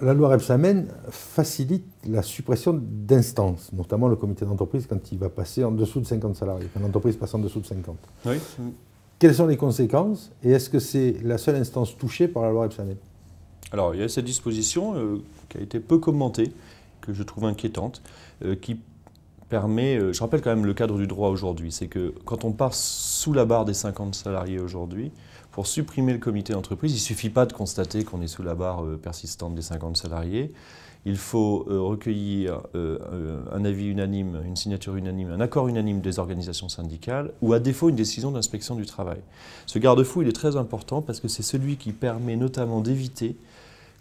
la loi Rebsamen facilite la suppression d'instances, notamment le comité d'entreprise quand il va passer en dessous de 50 salariés, quand l'entreprise passe en dessous de 50. Oui. Quelles sont les conséquences et est-ce que c'est la seule instance touchée par la loi Rebsamen Alors, il y a cette disposition euh, qui a été peu commentée, que je trouve inquiétante, euh, qui permet, euh, je rappelle quand même le cadre du droit aujourd'hui, c'est que quand on part sous la barre des 50 salariés aujourd'hui, pour supprimer le comité d'entreprise, il ne suffit pas de constater qu'on est sous la barre euh, persistante des 50 salariés. Il faut euh, recueillir un avis unanime, une signature unanime, un accord unanime des organisations syndicales ou à défaut une décision d'inspection du travail. Ce garde-fou, il est très important parce que c'est celui qui permet notamment d'éviter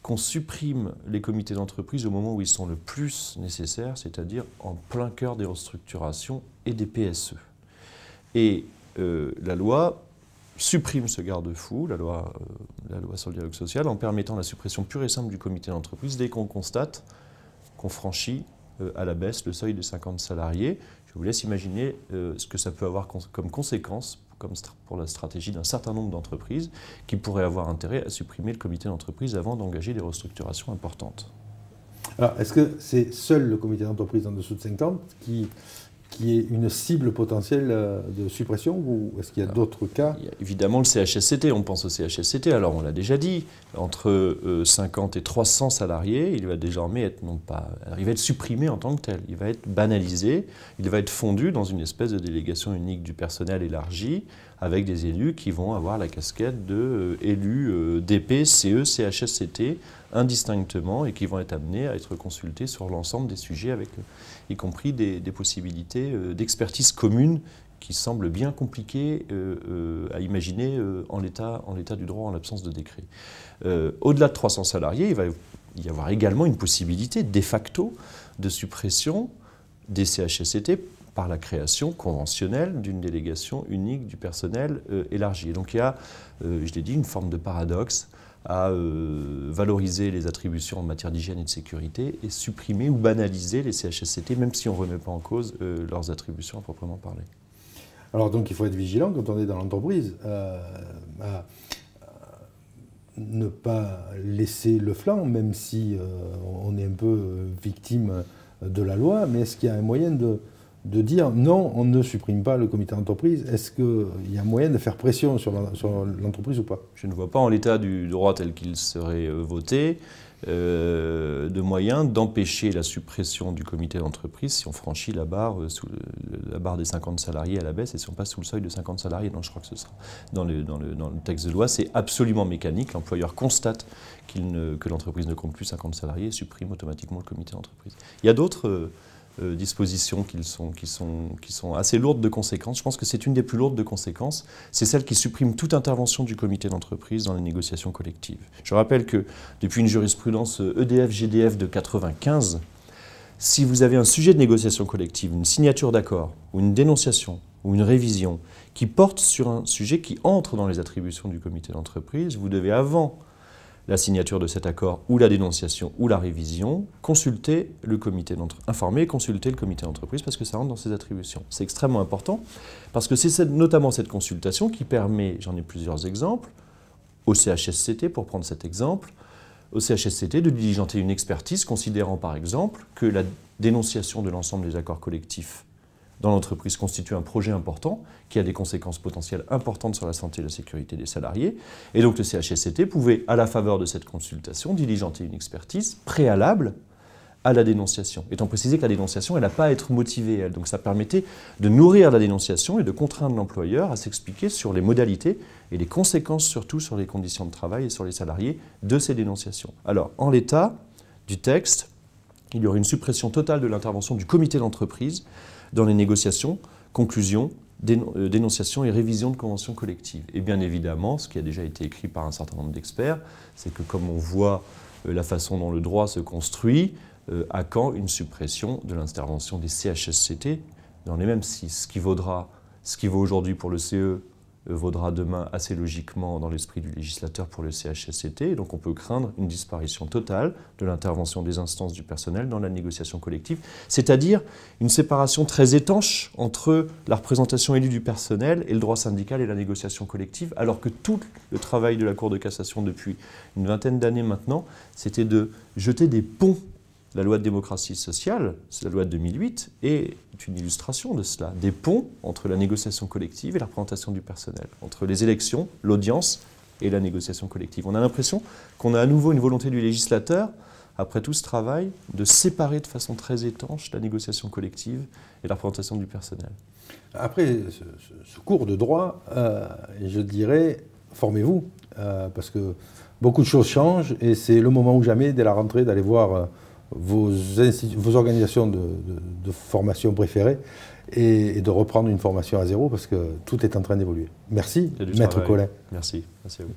qu'on supprime les comités d'entreprise au moment où ils sont le plus nécessaires, c'est-à-dire en plein cœur des restructurations et des PSE. Et euh, la loi supprime ce garde-fou, la loi, euh, la loi sur le dialogue social, en permettant la suppression pure et simple du comité d'entreprise dès qu'on constate qu'on franchit euh, à la baisse le seuil de 50 salariés, je vous laisse imaginer euh, ce que ça peut avoir comme conséquence pour la stratégie d'un certain nombre d'entreprises qui pourraient avoir intérêt à supprimer le comité d'entreprise avant d'engager des restructurations importantes. Alors, est-ce que c'est seul le comité d'entreprise en dessous de 50 qui, qui est une cible potentielle euh, de suppression ou est-ce qu'il y a d'autres cas Évidemment, le CHSCT, on pense au CHSCT, alors on l'a déjà dit, entre 50 euh, et 300 salariés, il va désormais être non pas. être supprimé en tant que tel, il va être banalisé, il va être fondu dans une espèce de délégation unique du personnel élargi avec des élus qui vont avoir la casquette de euh, élus DP, CE, CHSCT indistinctement et qui vont être amenés à être consultés sur l'ensemble des sujets, avec, y compris des possibilités euh, d'expertise commune qui semble bien compliqué euh, euh, à imaginer en l'état du droit en l'absence de décret. Au-delà de 300 salariés, il va y avoir également une possibilité de facto de suppression des CHSCT par la création conventionnelle d'une délégation unique du personnel élargie. donc il y a, je l'ai dit, une forme de paradoxe à euh, valoriser les attributions en matière d'hygiène et de sécurité et supprimer ou banaliser les CHSCT, même si on ne remet pas en cause euh, leurs attributions à proprement parler. Alors donc il faut être vigilant quand on est dans l'entreprise, euh, à ne pas laisser le flanc, même si on est un peu victime de la loi, mais est-ce qu'il y a un moyen de de dire non, on ne supprime pas le comité d'entreprise. Est-ce qu'il y a moyen de faire pression sur l'entreprise ou pas Je ne vois pas en l'état du droit tel qu'il serait euh, voté euh, de moyen d'empêcher la suppression du comité d'entreprise si on franchit la barre, euh, sous la barre des 50 salariés à la baisse et si on passe sous le seuil de 50 salariés. Non, je crois que ce sera dans le, texte de loi. C'est absolument mécanique. L'employeur constate que l'entreprise ne compte plus 50 salariés et supprime automatiquement le comité d'entreprise. Il y a d'autres... Euh, dispositions qui sont, qui sont assez lourdes de conséquences. Je pense que c'est une des plus lourdes de conséquences. C'est celle qui supprime toute intervention du comité d'entreprise dans les négociations collectives. Je rappelle que depuis une jurisprudence EDF-GDF euh, e de 95, si vous avez un sujet de négociation collective, une signature d'accord ou une dénonciation ou une révision qui porte sur un sujet qui entre dans les attributions du comité d'entreprise, vous devez avant la signature de cet accord ou la dénonciation ou la révision, consulter le comité d'entreprise, informez, consulter le comité d'entreprise parce que ça rentre dans ses attributions. C'est extrêmement important parce que c'est notamment cette consultation qui permet, j'en ai plusieurs exemples, au CHSCT pour prendre cet exemple, au CHSCT de diligenter une expertise considérant par exemple que la dénonciation de l'ensemble des accords collectifs dans l'entreprise constitue un projet important qui a des conséquences potentielles importantes sur la santé et la sécurité des salariés. Et donc le CHSCT pouvait, à la faveur de cette consultation, diligenter une expertise préalable à la dénonciation, étant précisé que la dénonciation, elle n'a pas à être motivée, elle. Donc ça permettait de nourrir la dénonciation et de contraindre l'employeur à s'expliquer sur les modalités et les conséquences, surtout sur les conditions de travail et sur les salariés, de ces dénonciations. Alors, en l'état du texte, il y aurait une suppression totale de l'intervention du comité d'entreprise dans les négociations, conclusions, euh, dénonciations et révisions de conventions collectives. Et bien évidemment, ce qui a déjà été écrit par un certain nombre d'experts, c'est que comme on voit euh, la façon dont le droit se construit, à euh, quand une suppression de l'intervention des CHSCT dans les mêmes six, ce qui vaudra, ce qui vaut aujourd'hui pour le CE vaudra demain assez logiquement dans l'esprit du législateur pour le CHSCT. donc on peut craindre une disparition totale de l'intervention des instances du personnel dans la négociation collective, c'est-à-dire une séparation très étanche entre la représentation élue du personnel et le droit syndical et la négociation collective, alors que tout le travail de la Cour de cassation depuis une vingtaine d'années maintenant, c'était de jeter des ponts la loi de démocratie sociale, c'est la loi de 2008, est une illustration de cela, des ponts entre la négociation collective et la représentation du personnel, entre les élections, l'audience et la négociation collective. On a l'impression qu'on a à nouveau une volonté du législateur, après tout ce travail, de séparer de façon très étanche la négociation collective et la représentation du personnel. Après ce, cours de droit, euh, je dirais, formez-vous, euh, parce que beaucoup de choses changent et c'est le moment ou jamais, dès la rentrée, d'aller voir... Euh, vos, organisations de, formation préférées et, de reprendre une formation à zéro parce que tout est en train d'évoluer. Merci, Maître Colin. Merci, merci à vous.